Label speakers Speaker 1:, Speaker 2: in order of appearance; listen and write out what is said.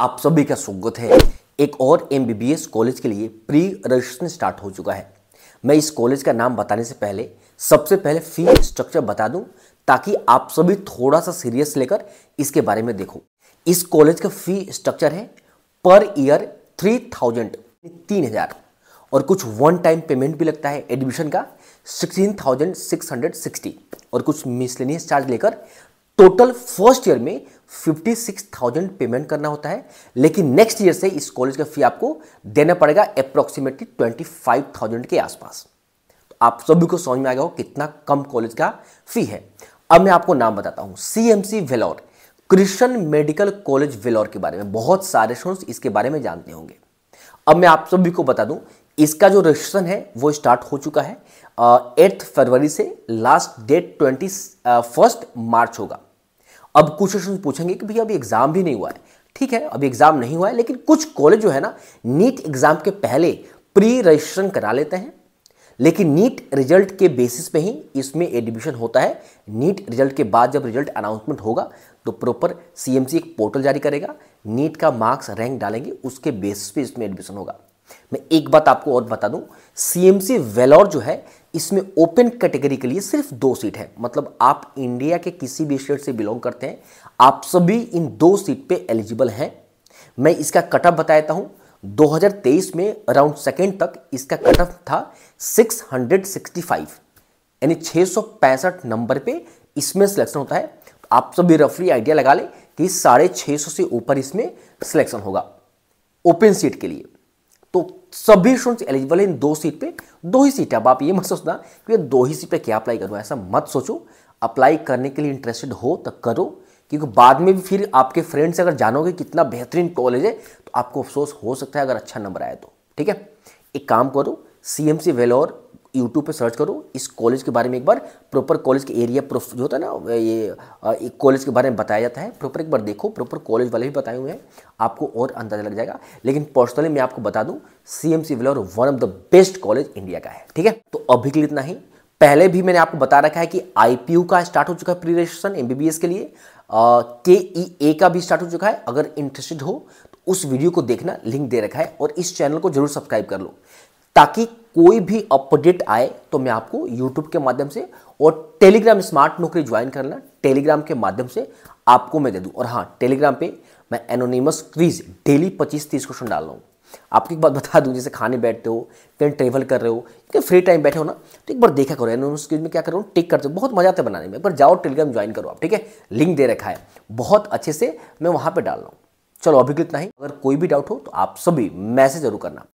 Speaker 1: आप सभी का स्वागत है एक और एम कॉलेज के लिए प्री रजिस्ट्रेशन स्टार्ट हो चुका है मैं इस कॉलेज का नाम बताने से पहले सबसे पहले फी स्ट्रक्चर बता दूं ताकि आप सभी थोड़ा सा सीरियस लेकर इसके बारे में देखो इस कॉलेज का फी स्ट्रक्चर है पर ईयर थ्री थाउजेंड तीन हज़ार और कुछ वन टाइम पेमेंट भी लगता है एडमिशन का sixteen thousand six hundred sixty और कुछ मिसलेनियस चार्ज लेकर टोटल फर्स्ट ईयर में 56,000 पेमेंट करना होता है लेकिन नेक्स्ट ईयर से इस कॉलेज का फी आपको देना पड़ेगा अप्रोक्सीमेटली 25,000 के आसपास तो आप सभी को समझ में आ गया हो कितना कम कॉलेज का फी है अब मैं आपको नाम बताता हूं C M C Vellore Christian Medical College Vellore के बारे में बहुत सारे स्टूडेंट्स इसके बारे में जानते होंगे अब मैं आप सभी को बता दूं इसका जो रजिस्ट्रेशन है वो स्टार्ट हो चुका है एट्थ फरवरी से last date twenty first March होगा अब कुछ क्वेश्चन पूछेंगे कि भैया अभी एग्जाम भी नहीं हुआ है ठीक है अभी एग्जाम नहीं हुआ है लेकिन कुछ कॉलेज जो है ना नीट एग्जाम के पहले प्री रजिस्ट्रेशन करा लेते हैं लेकिन नीट रिजल्ट के बेसिस पे ही इसमें एडमिशन होता है नीट रिजल्ट के बाद जब रिजल्ट अनाउंसमेंट होगा तो प्रॉपर सीएमसी एक पोर्टल जारी करेगा नीट का मार्क्स रैंक डालेंगे उसके बेसिस पे इसमें एडमिशन होगा मैं एक बात आपको और बता दूं सीएमसी वेलोर जो है इसमें ओपन कैटेगरी के लिए सिर्फ दो सीट है मतलब आप इंडिया के किसी भी स्टेट से बिलोंग करते हैं आप सभी इन दो सीट पे एलिजिबल हैं मैं इसका कट ऑफ बताता हूं 2023 में अराउंड सेकेंड तक इसका कट ऑफ था 665 यानी छह नंबर पे इसमें सिलेक्शन होता है आप सभी रफली आइडिया लगा ले कि साढ़े छः से ऊपर इसमें सिलेक्शन होगा ओपन सीट के लिए तो सभी स्टूडेंट्स एलिजिबल है इन दो सीट पे दो ही सीट है अब आप ये मत सोचना कि दो ही सीट पे क्या अप्लाई करूँ ऐसा मत सोचो अप्लाई करने के लिए इंटरेस्टेड हो तो करो क्योंकि बाद में भी फिर आपके फ्रेंड से अगर जानोगे कितना बेहतरीन कॉलेज है तो आपको अफसोस हो सकता है अगर अच्छा नंबर आए तो ठीक है एक काम करो C M C Vellore YouTube पे सर्च करो इस कॉलेज के बारे में एक बार प्रॉपर कॉलेज के एरिया प्रोफ जो होता है ना ये कॉलेज के बारे में बताया जाता है प्रॉपर एक बार देखो प्रॉपर कॉलेज वाले भी बताए हुए हैं आपको और अंदाजा लग जाएगा लेकिन पर्सनली मैं आपको बता दूँ C M one of the best college India का है ठीक है तो अभी के लिए इतना ही पहले भी मैंने आपको बता रखा है कि आईपीयू का स्टार्ट हो चुका है प्री रजिस्ट्रेशन एमबीबीएस के लिए के ई ए का भी स्टार्ट हो चुका है अगर इंटरेस्टेड हो तो उस वीडियो को देखना लिंक दे रखा है और इस चैनल को जरूर सब्सक्राइब कर लो ताकि कोई भी अपडेट आए तो मैं आपको यूट्यूब के माध्यम से और टेलीग्राम स्मार्ट नौकरी ज्वाइन करना टेलीग्राम के माध्यम से आपको मैं दे दूँ और हाँ टेलीग्राम पे मैं एनोनिमस क्रीज डेली पच्चीस तीस क्वेश्चन डाल रहा हूँ आपको एक बात बता दूँ जैसे खाने बैठते हो कहीं ट्रेवल कर रहे हो कहीं फ्री टाइम बैठे हो ना तो एक बार देखा करो एनोनिमस क्रीज में क्या कर रहा हूँ टिक करते हो बहुत मजा आता है बनाने में एक बार जाओ टेलीग्राम ज्वाइन करो आप ठीक है लिंक दे रखा है बहुत अच्छे से मैं वहाँ पर डाल रहा हूँ चलो अभी कितना ही अगर कोई भी डाउट हो तो आप सभी मैसेज जरूर करना